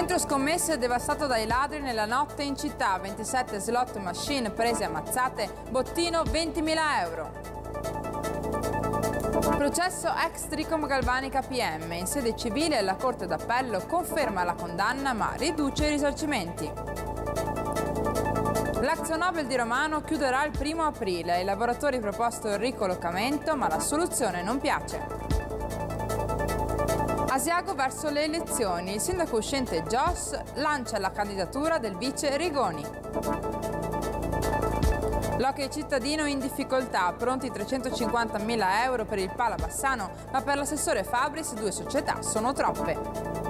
Centro scommesse devastato dai ladri nella notte in città, 27 slot machine prese ammazzate, bottino 20.000 euro. Processo ex Tricom Galvanica PM. In sede civile la Corte d'Appello conferma la condanna ma riduce i risarcimenti. L'Axo Nobel di Romano chiuderà il primo aprile. I lavoratori proposto il ricollocamento ma la soluzione non piace. Asiago verso le elezioni, il sindaco uscente Joss lancia la candidatura del vice Rigoni. L'occhio cittadino in difficoltà, pronti 350.000 euro per il Pala Bassano, ma per l'assessore Fabris due società sono troppe.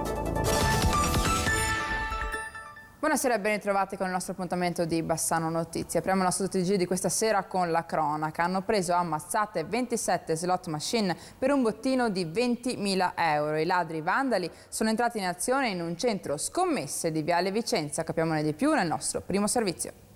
Buonasera e ben ritrovati con il nostro appuntamento di Bassano Notizie. Apriamo la nostra di questa sera con la cronaca. Hanno preso ammazzate 27 slot machine per un bottino di 20.000 euro. I ladri vandali sono entrati in azione in un centro scommesse di Viale Vicenza. Capiamone di più nel nostro primo servizio.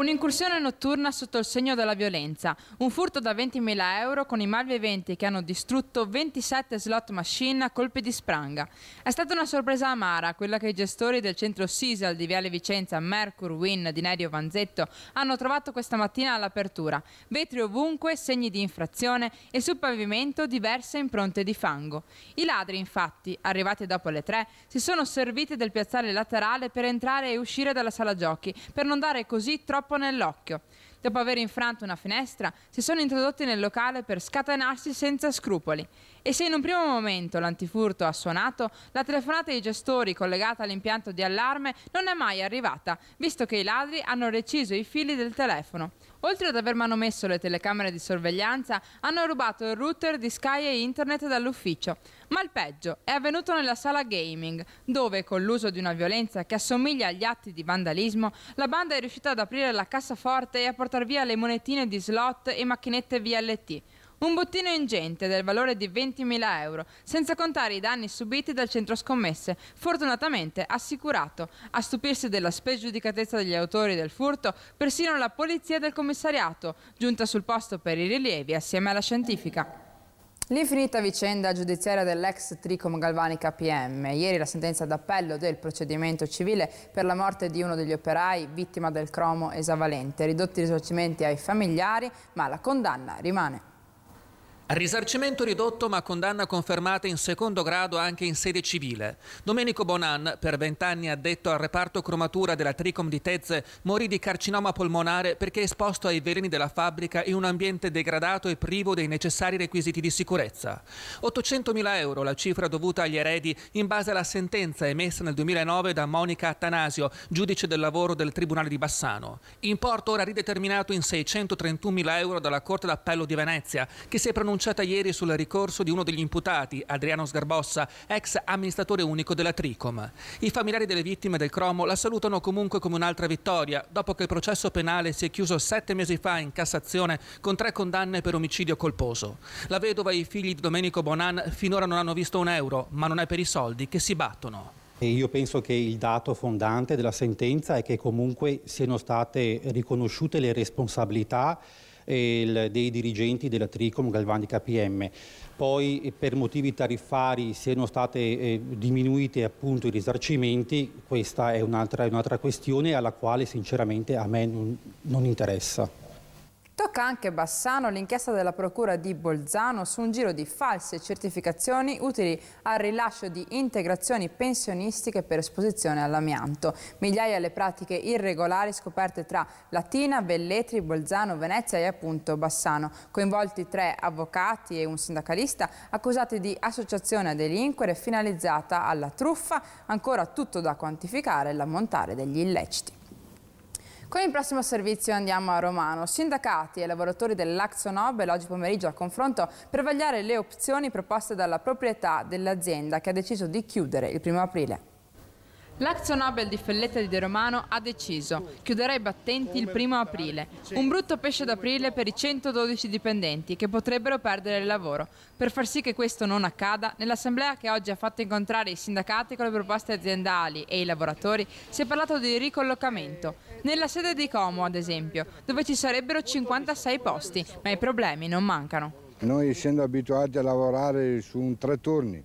Un'incursione notturna sotto il segno della violenza, un furto da 20.000 euro con i malviventi che hanno distrutto 27 slot machine a colpi di spranga. È stata una sorpresa amara quella che i gestori del centro Sisal di Viale Vicenza Mercur Win di Nerio Vanzetto hanno trovato questa mattina all'apertura. Vetri ovunque, segni di infrazione e sul pavimento diverse impronte di fango. I ladri infatti, arrivati dopo le tre, si sono serviti del piazzale laterale per entrare e uscire dalla sala giochi per non dare così troppo nell'occhio dopo aver infranto una finestra, si sono introdotti nel locale per scatenarsi senza scrupoli. E se in un primo momento l'antifurto ha suonato, la telefonata ai gestori collegata all'impianto di allarme non è mai arrivata, visto che i ladri hanno reciso i fili del telefono. Oltre ad aver manomesso le telecamere di sorveglianza, hanno rubato il router di Sky e Internet dall'ufficio. Ma il peggio è avvenuto nella sala gaming, dove, con l'uso di una violenza che assomiglia agli atti di vandalismo, la banda è riuscita ad aprire la cassaforte e a portare portare via le monetine di slot e macchinette VLT. Un bottino ingente del valore di 20.000 euro, senza contare i danni subiti dal centro scommesse, fortunatamente assicurato. A stupirsi della spregiudicatezza degli autori del furto, persino la polizia del commissariato, giunta sul posto per i rilievi assieme alla scientifica. L'infinita vicenda giudiziaria dell'ex Tricom Galvanica PM. Ieri la sentenza d'appello del procedimento civile per la morte di uno degli operai vittima del cromo esavalente. Ridotti i risarcimenti ai familiari, ma la condanna rimane. Risarcimento ridotto ma condanna confermata in secondo grado anche in sede civile. Domenico Bonan, per vent'anni addetto al reparto cromatura della Tricom di Tezze, morì di carcinoma polmonare perché esposto ai veleni della fabbrica in un ambiente degradato e privo dei necessari requisiti di sicurezza. 800.000 euro la cifra dovuta agli eredi in base alla sentenza emessa nel 2009 da Monica Attanasio, giudice del lavoro del Tribunale di Bassano. Importo ora rideterminato in 631.000 euro dalla Corte d'Appello di Venezia, che si è pronunciata annunciata ieri sul ricorso di uno degli imputati, Adriano Sgarbossa, ex amministratore unico della Tricom. I familiari delle vittime del cromo la salutano comunque come un'altra vittoria, dopo che il processo penale si è chiuso sette mesi fa in Cassazione con tre condanne per omicidio colposo. La vedova e i figli di Domenico Bonan finora non hanno visto un euro, ma non è per i soldi che si battono. E io penso che il dato fondante della sentenza è che comunque siano state riconosciute le responsabilità il, dei dirigenti della Tricom Galvani PM. Poi eh, per motivi tariffari siano state eh, diminuite appunto i risarcimenti, questa è un'altra un questione alla quale sinceramente a me non, non interessa. Tocca anche Bassano l'inchiesta della Procura di Bolzano su un giro di false certificazioni utili al rilascio di integrazioni pensionistiche per esposizione all'amianto. Migliaia le pratiche irregolari scoperte tra Latina, Velletri, Bolzano, Venezia e appunto Bassano. Coinvolti tre avvocati e un sindacalista accusati di associazione a delinquere finalizzata alla truffa, ancora tutto da quantificare l'ammontare degli illeciti. Con il prossimo servizio andiamo a Romano. Sindacati e lavoratori dell'Axonob oggi pomeriggio a confronto per vagliare le opzioni proposte dalla proprietà dell'azienda che ha deciso di chiudere il primo aprile. L'Axo Nobel di Felletta di De Romano ha deciso, chiuderà i battenti il primo aprile. Un brutto pesce d'aprile per i 112 dipendenti che potrebbero perdere il lavoro. Per far sì che questo non accada, nell'assemblea che oggi ha fatto incontrare i sindacati con le proposte aziendali e i lavoratori, si è parlato di ricollocamento. Nella sede di Como, ad esempio, dove ci sarebbero 56 posti, ma i problemi non mancano. Noi essendo abituati a lavorare su un tre turni,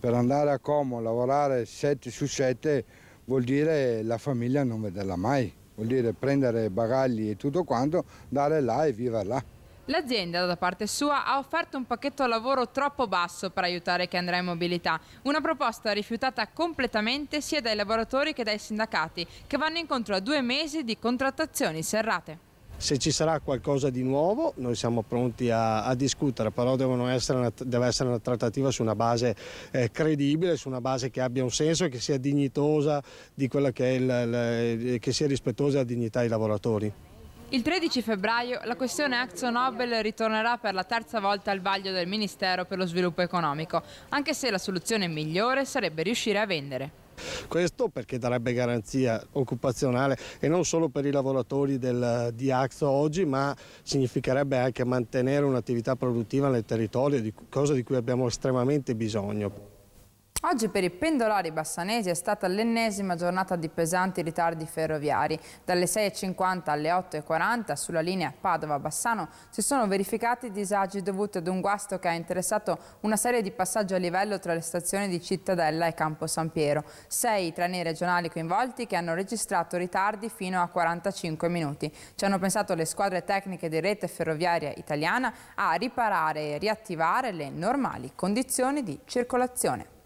per andare a Como a lavorare 7 su 7 vuol dire la famiglia non vederla mai, vuol dire prendere bagagli e tutto quanto, andare là e vivere là. L'azienda, da parte sua, ha offerto un pacchetto lavoro troppo basso per aiutare chi andrà in mobilità. Una proposta rifiutata completamente sia dai lavoratori che dai sindacati, che vanno incontro a due mesi di contrattazioni serrate. Se ci sarà qualcosa di nuovo noi siamo pronti a, a discutere, però essere una, deve essere una trattativa su una base eh, credibile, su una base che abbia un senso e che sia dignitosa di quella che è il, il, eh, che sia rispettosa della dignità dei lavoratori. Il 13 febbraio la questione Axo Nobel ritornerà per la terza volta al vaglio del Ministero per lo Sviluppo Economico, anche se la soluzione migliore sarebbe riuscire a vendere. Questo perché darebbe garanzia occupazionale e non solo per i lavoratori del, di Axo oggi, ma significherebbe anche mantenere un'attività produttiva nel territorio, cosa di cui abbiamo estremamente bisogno. Oggi per i pendolari bassanesi è stata l'ennesima giornata di pesanti ritardi ferroviari. Dalle 6.50 alle 8.40 sulla linea Padova-Bassano si sono verificati disagi dovuti ad un guasto che ha interessato una serie di passaggi a livello tra le stazioni di Cittadella e Campo San Piero. Sei treni regionali coinvolti che hanno registrato ritardi fino a 45 minuti. Ci hanno pensato le squadre tecniche di rete ferroviaria italiana a riparare e riattivare le normali condizioni di circolazione.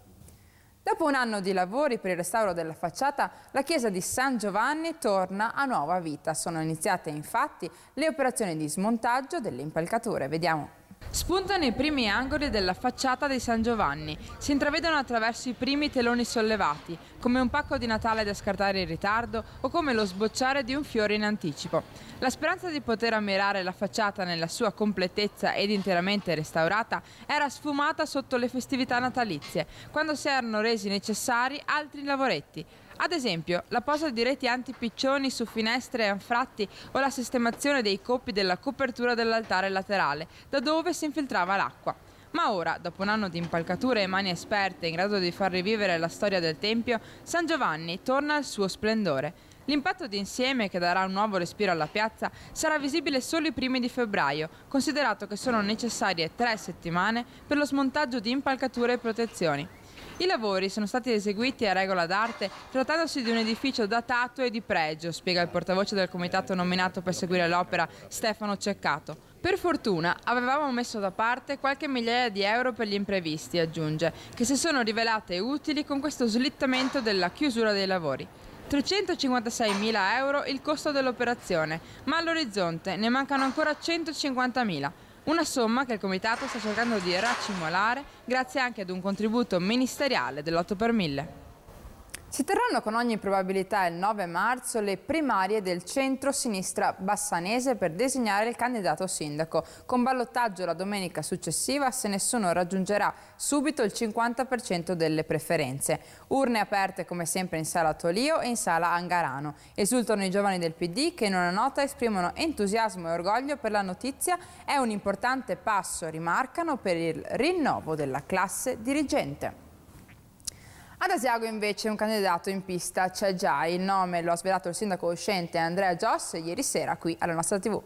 Dopo un anno di lavori per il restauro della facciata, la chiesa di San Giovanni torna a nuova vita. Sono iniziate infatti le operazioni di smontaggio delle impalcature. Vediamo. Spunta nei primi angoli della facciata di San Giovanni. Si intravedono attraverso i primi teloni sollevati, come un pacco di Natale da scartare in ritardo o come lo sbocciare di un fiore in anticipo. La speranza di poter ammirare la facciata nella sua completezza ed interamente restaurata era sfumata sotto le festività natalizie, quando si erano resi necessari altri lavoretti, ad esempio, la posa di reti antipiccioni su finestre e anfratti o la sistemazione dei coppi della copertura dell'altare laterale, da dove si infiltrava l'acqua. Ma ora, dopo un anno di impalcature e mani esperte in grado di far rivivere la storia del Tempio, San Giovanni torna al suo splendore. L'impatto d'insieme, che darà un nuovo respiro alla piazza, sarà visibile solo i primi di febbraio, considerato che sono necessarie tre settimane per lo smontaggio di impalcature e protezioni. I lavori sono stati eseguiti a regola d'arte trattandosi di un edificio datato e di pregio, spiega il portavoce del comitato nominato per seguire l'opera Stefano Ceccato. Per fortuna avevamo messo da parte qualche migliaia di euro per gli imprevisti, aggiunge, che si sono rivelate utili con questo slittamento della chiusura dei lavori. 356.000 euro il costo dell'operazione, ma all'orizzonte ne mancano ancora 150.000. Una somma che il Comitato sta cercando di raccimolare grazie anche ad un contributo ministeriale dell'8 per 1000. Si terranno con ogni probabilità il 9 marzo le primarie del centro-sinistra bassanese per designare il candidato sindaco. Con ballottaggio la domenica successiva se nessuno raggiungerà subito il 50% delle preferenze. Urne aperte come sempre in sala Tolio e in sala Angarano. Esultano i giovani del PD che in una nota esprimono entusiasmo e orgoglio per la notizia. È un importante passo, rimarcano, per il rinnovo della classe dirigente. Ad Asiago invece un candidato in pista c'è già, il nome lo ha svelato il sindaco uscente Andrea Gios ieri sera qui alla nostra tv.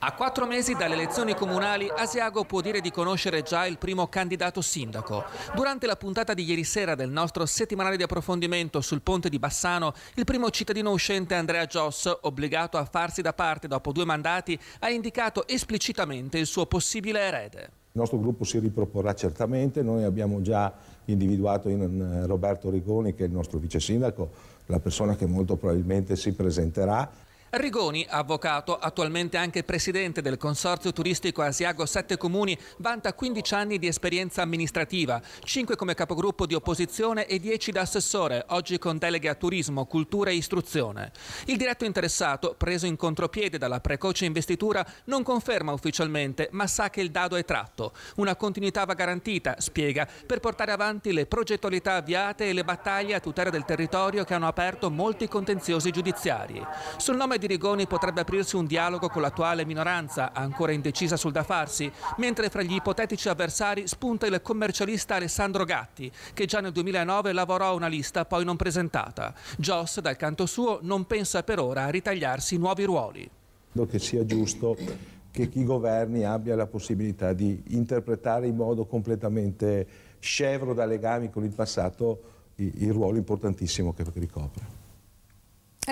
A quattro mesi dalle elezioni comunali, Asiago può dire di conoscere già il primo candidato sindaco. Durante la puntata di ieri sera del nostro settimanale di approfondimento sul ponte di Bassano, il primo cittadino uscente Andrea Gios, obbligato a farsi da parte dopo due mandati, ha indicato esplicitamente il suo possibile erede. Il nostro gruppo si riproporrà certamente, noi abbiamo già individuato in eh, Roberto Rigoni, che è il nostro vice sindaco, la persona che molto probabilmente si presenterà. Rigoni, avvocato, attualmente anche presidente del Consorzio Turistico Asiago Sette Comuni, vanta 15 anni di esperienza amministrativa, 5 come capogruppo di opposizione e 10 da assessore, oggi con deleghe a turismo, cultura e istruzione. Il diretto interessato, preso in contropiede dalla precoce investitura, non conferma ufficialmente, ma sa che il dado è tratto. Una continuità va garantita, spiega, per portare avanti le progettualità avviate e le battaglie a tutela del territorio che hanno aperto molti contenziosi giudiziari. Sul nome di Rigoni potrebbe aprirsi un dialogo con l'attuale minoranza, ancora indecisa sul da farsi, mentre fra gli ipotetici avversari spunta il commercialista Alessandro Gatti, che già nel 2009 lavorò a una lista poi non presentata. Joss, dal canto suo, non pensa per ora a ritagliarsi nuovi ruoli. Credo che sia giusto che chi governi abbia la possibilità di interpretare in modo completamente scevro da legami con il passato il ruolo importantissimo che ricopre.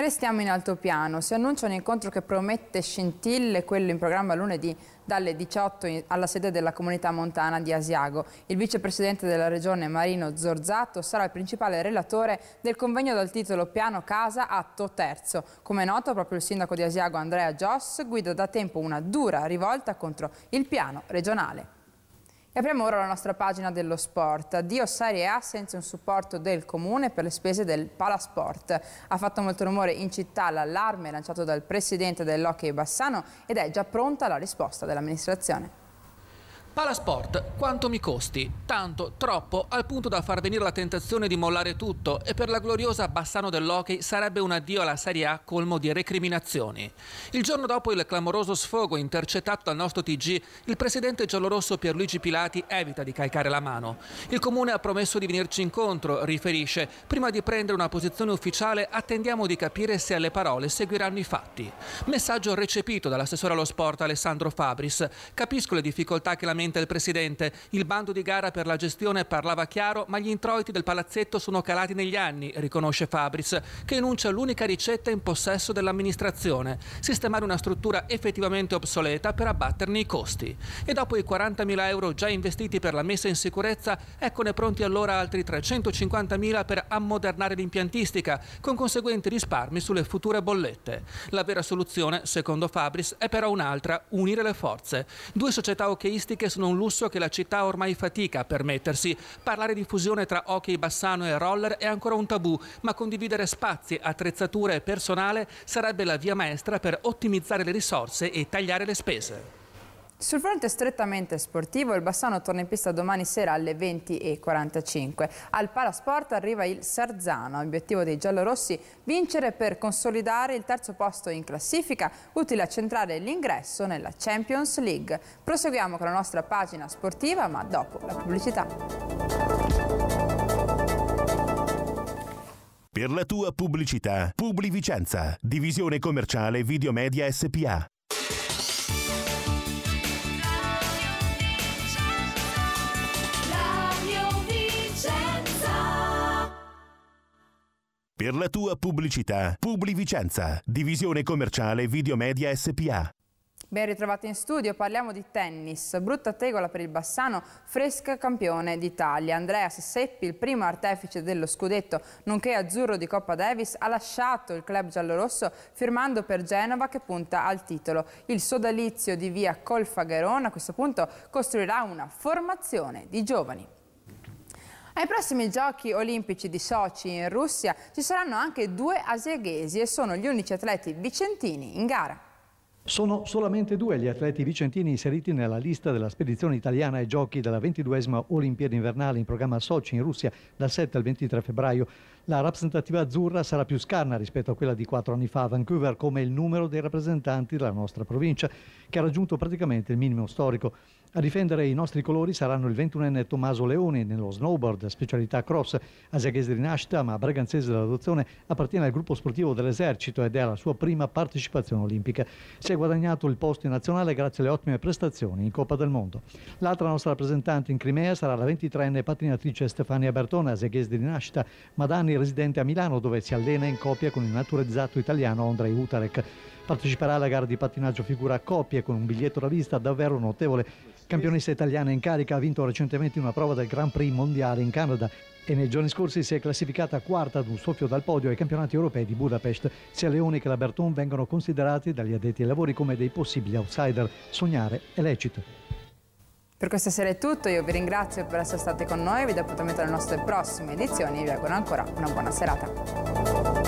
Restiamo in alto piano, si annuncia un incontro che promette scintille, quello in programma lunedì dalle 18 alla sede della comunità montana di Asiago. Il vicepresidente della regione Marino Zorzato sarà il principale relatore del convegno dal titolo Piano Casa Atto Terzo. Come è noto proprio il sindaco di Asiago Andrea Joss guida da tempo una dura rivolta contro il piano regionale. E apriamo ora la nostra pagina dello sport. Addio Serie A senza un supporto del Comune per le spese del Palasport. Ha fatto molto rumore in città l'allarme lanciato dal presidente dell'Hockey Bassano ed è già pronta la risposta dell'amministrazione. Palasport, quanto mi costi? Tanto, troppo, al punto da far venire la tentazione di mollare tutto e per la gloriosa Bassano dell'Hockey sarebbe un addio alla Serie A colmo di recriminazioni. Il giorno dopo il clamoroso sfogo intercettato dal nostro TG, il presidente giallorosso Pierluigi Pilati evita di calcare la mano. Il comune ha promesso di venirci incontro, riferisce. Prima di prendere una posizione ufficiale attendiamo di capire se alle parole seguiranno i fatti. Messaggio recepito dall'assessore allo sport Alessandro Fabris. Capisco le difficoltà che la lamenta lamenta il presidente. Il bando di gara per la gestione parlava chiaro, ma gli introiti del palazzetto sono calati negli anni, riconosce Fabris, che enuncia l'unica ricetta in possesso dell'amministrazione, sistemare una struttura effettivamente obsoleta per abbatterne i costi. E dopo i 40.000 euro già investiti per la messa in sicurezza, eccone pronti allora altri 350.000 per ammodernare l'impiantistica, con conseguenti risparmi sulle future bollette. La vera soluzione, secondo Fabris, è però un'altra, unire le forze. Due società hockeyistiche sono un lusso che la città ormai fatica a permettersi. Parlare di fusione tra hockey, bassano e roller è ancora un tabù, ma condividere spazi, attrezzature e personale sarebbe la via maestra per ottimizzare le risorse e tagliare le spese. Sul fronte strettamente sportivo, il Bassano torna in pista domani sera alle 20.45. Al Palasport arriva il Sarzano, obiettivo dei giallorossi vincere per consolidare il terzo posto in classifica, utile a centrare l'ingresso nella Champions League. Proseguiamo con la nostra pagina sportiva, ma dopo la pubblicità. Per la tua pubblicità, Publi Vicenza, divisione commerciale Videomedia SPA. Per la tua pubblicità, Publi Vicenza, divisione commerciale Videomedia SPA. Ben ritrovati in studio, parliamo di tennis. Brutta tegola per il Bassano, fresca campione d'Italia. Andrea Sesseppi, il primo artefice dello scudetto, nonché azzurro di Coppa Davis, ha lasciato il club giallorosso firmando per Genova che punta al titolo. Il sodalizio di via Colfagherona a questo punto costruirà una formazione di giovani. Ai prossimi giochi olimpici di Sochi in Russia ci saranno anche due asiaghesi e sono gli unici atleti vicentini in gara. Sono solamente due gli atleti vicentini inseriti nella lista della spedizione italiana ai giochi della 22esima Olimpiade invernale in programma Sochi in Russia dal 7 al 23 febbraio. La rappresentativa azzurra sarà più scarna rispetto a quella di quattro anni fa a Vancouver come il numero dei rappresentanti della nostra provincia che ha raggiunto praticamente il minimo storico. A difendere i nostri colori saranno il 21enne Tommaso Leoni nello snowboard, specialità cross, asiaghese di nascita ma braganzese dell'adozione, appartiene al gruppo sportivo dell'esercito ed è la sua prima partecipazione olimpica. Si è guadagnato il posto in nazionale grazie alle ottime prestazioni in Coppa del Mondo. L'altra nostra rappresentante in Crimea sarà la 23enne pattinatrice Stefania Bertone, asiaghese di nascita, ma da anni residente a Milano dove si allena in coppia con il naturalizzato italiano Andrei Utarek. Parteciperà alla gara di pattinaggio figura a coppie con un biglietto da vista davvero notevole Campionessa italiana in carica, ha vinto recentemente una prova del Grand Prix mondiale in Canada e nei giorni scorsi si è classificata quarta ad un soffio dal podio ai campionati europei di Budapest. Sia Leone che la Berton vengono considerati dagli addetti ai lavori come dei possibili outsider. Sognare è lecito. Per questa sera è tutto, io vi ringrazio per essere stati con noi, vi do appuntamento alle nostre prossime edizioni e vi auguro ancora una buona serata.